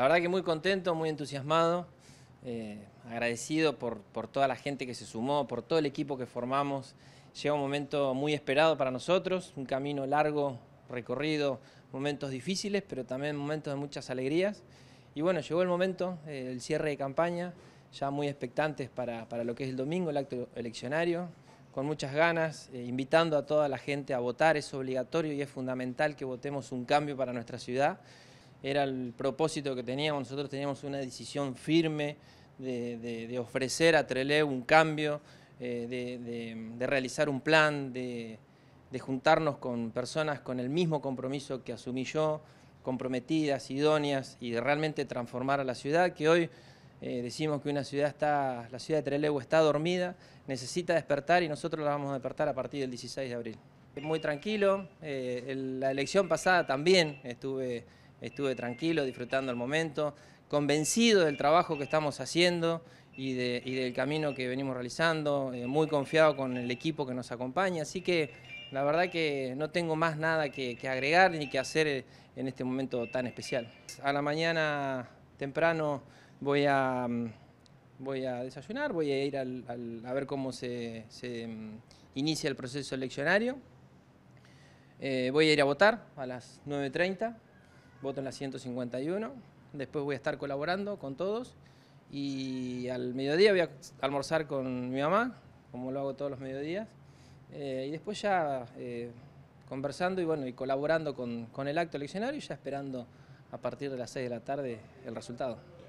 La verdad que muy contento, muy entusiasmado, eh, agradecido por, toda la gente que se sumó, por todo el equipo que formamos. Llega un momento muy esperado para nosotros, un camino largo, recorrido, momentos difíciles, pero también momentos de muchas alegrías. Y bueno, llegó el momento, eh, el cierre de campaña, ya muy expectantes para, lo que es el domingo, el acto eleccionario, con muchas ganas, eh, invitando a toda la gente a votar, es obligatorio y es fundamental que votemos un cambio para nuestra ciudad era el propósito que teníamos. Nosotros teníamos una decisión firme de, ofrecer a Trelew un cambio, eh, de, realizar un plan, de, juntarnos con personas con el mismo compromiso que asumí yo, comprometidas, idóneas y de realmente transformar a la ciudad que hoy... Eh, decimos que una ciudad está, la ciudad de Trelew está dormida, necesita despertar y nosotros la vamos a despertar a partir del 16 de abril. Muy tranquilo, eh, la elección pasada también estuve estuve tranquilo, disfrutando el momento, convencido del trabajo que estamos haciendo y, del camino que venimos realizando, eh, muy confiado con el equipo que nos acompaña, así que la verdad que no tengo más nada que, agregar ni que hacer eh, en este momento tan especial. A la mañana temprano voy a mm, voy a desayunar, voy a ir a ver cómo se, mm, inicia el proceso eleccionario. Eh, voy a ir a votar a las 9.30 voto en la 151, después voy a estar colaborando con todos y al mediodía voy a almorzar con mi mamá, como lo hago todos los mediodías, eh, y después ya eh, conversando y bueno, y colaborando con, con el acto eleccionario y ya esperando a partir de las 6 de la tarde el resultado.